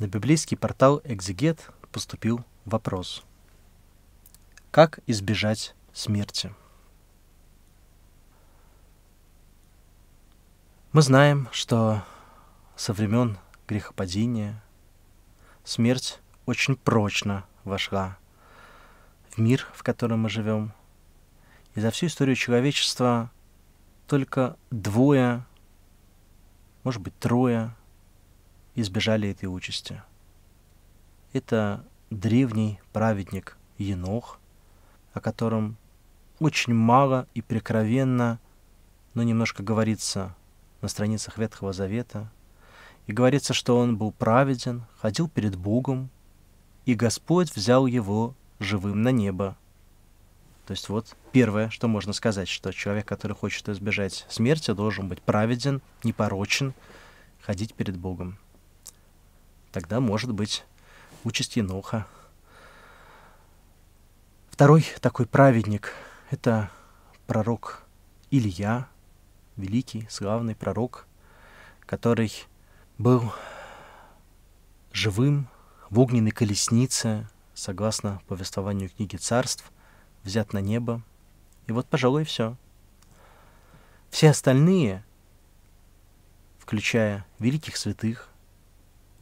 на библейский портал «Экзегет» поступил вопрос. Как избежать смерти? Мы знаем, что со времен грехопадения смерть очень прочно вошла в мир, в котором мы живем. И за всю историю человечества только двое, может быть, трое избежали этой участи. Это древний праведник Енох, о котором очень мало и прикровенно, но немножко говорится на страницах Ветхого Завета. И говорится, что он был праведен, ходил перед Богом, и Господь взял его живым на небо. То есть вот первое, что можно сказать, что человек, который хочет избежать смерти, должен быть праведен, непорочен, ходить перед Богом тогда, может быть, участь Еноха. Второй такой праведник – это пророк Илья, великий, славный пророк, который был живым в огненной колеснице, согласно повествованию книги «Царств», взят на небо. И вот, пожалуй, все. Все остальные, включая великих святых,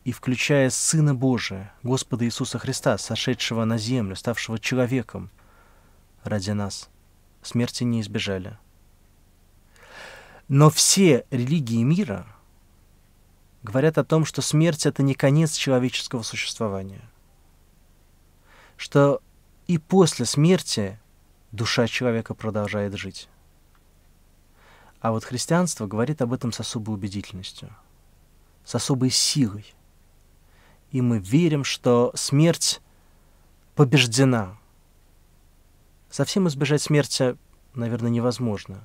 и включая Сына Божия, Господа Иисуса Христа, сошедшего на землю, ставшего человеком ради нас, смерти не избежали. Но все религии мира говорят о том, что смерть — это не конец человеческого существования, что и после смерти душа человека продолжает жить. А вот христианство говорит об этом с особой убедительностью, с особой силой — и мы верим, что смерть побеждена. Совсем избежать смерти, наверное, невозможно.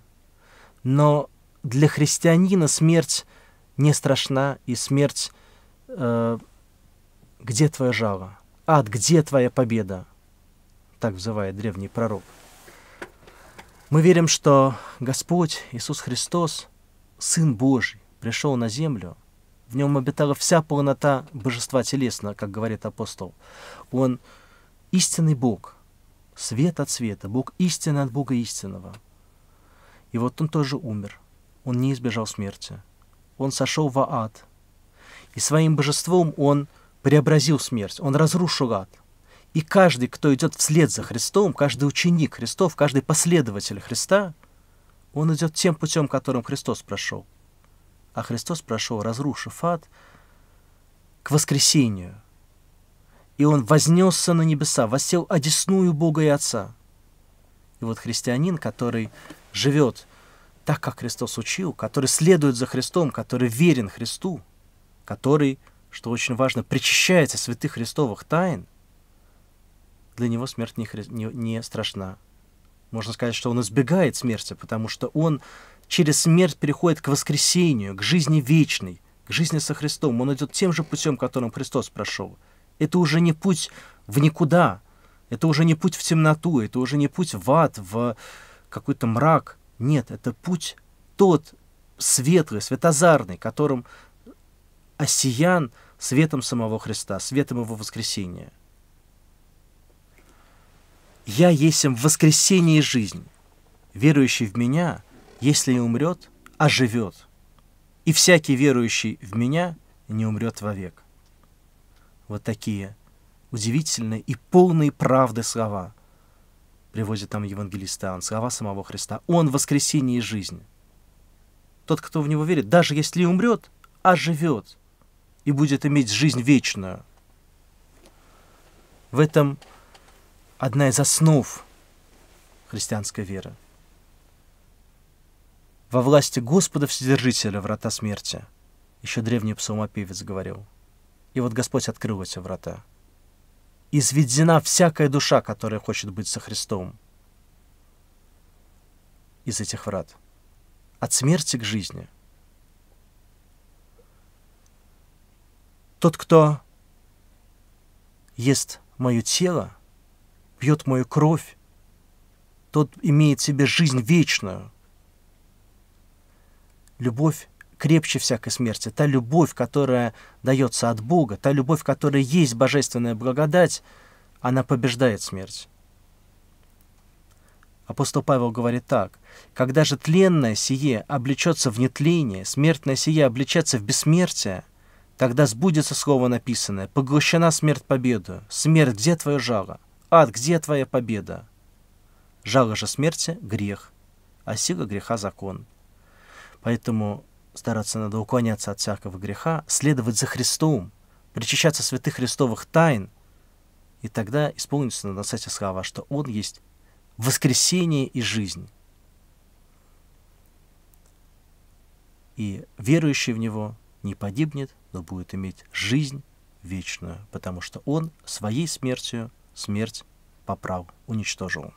Но для христианина смерть не страшна, и смерть... Э, где твоя жало, Ад, где твоя победа? Так взывает древний пророк. Мы верим, что Господь Иисус Христос, Сын Божий, пришел на землю – в нем обитала вся полнота божества телесного, как говорит апостол. Он истинный Бог, свет от света, Бог истины от Бога истинного. И вот он тоже умер. Он не избежал смерти. Он сошел в ад. И своим божеством он преобразил смерть, он разрушил ад. И каждый, кто идет вслед за Христом, каждый ученик Христов, каждый последователь Христа, он идет тем путем, которым Христос прошел а Христос прошел, разрушив ад, к воскресению. И Он вознесся на небеса, восел одесную Бога и Отца. И вот христианин, который живет так, как Христос учил, который следует за Христом, который верен Христу, который, что очень важно, причащается святых Христовых тайн, для него смерть не, хри... не, не страшна. Можно сказать, что он избегает смерти, потому что он через смерть переходит к воскресению, к жизни вечной, к жизни со Христом. Он идет тем же путем, которым Христос прошел. Это уже не путь в никуда, это уже не путь в темноту, это уже не путь в ад, в какой-то мрак. Нет, это путь тот светлый, светозарный, которым осиян светом самого Христа, светом Его воскресения. «Я есть воскресение и жизнь. Верующий в Меня — если и умрет, а живет, и всякий верующий в меня не умрет вовек. Вот такие удивительные и полные правды слова приводит нам евангелист Иоанн, слова самого Христа. Он воскресение и жизнь. Тот, кто в него верит, даже если и умрет, а живет, и будет иметь жизнь вечную. В этом одна из основ христианской веры – во власти Господа Вседержителя врата смерти. Еще древний псалмопевец говорил. И вот Господь открыл эти врата. Изведена всякая душа, которая хочет быть со Христом. Из этих врат. От смерти к жизни. Тот, кто ест мое тело, пьет мою кровь, тот имеет в себе жизнь вечную, любовь крепче всякой смерти. Та любовь, которая дается от Бога, та любовь, которая есть божественная благодать, она побеждает смерть. Апостол Павел говорит так. «Когда же тленное сие облечется в нетление, смертное сие облечется в бессмертие, тогда сбудется слово написанное, поглощена смерть победу. Смерть, где твое жало? Ад, где твоя победа?» Жало же смерти — грех, а сила греха — закон. Поэтому стараться надо уклоняться от всякого греха, следовать за Христом, причащаться святых христовых тайн, и тогда исполнится на нас эти слова, что Он есть воскресение и жизнь. И верующий в Него не погибнет, но будет иметь жизнь вечную, потому что Он своей смертью смерть поправ, уничтожил.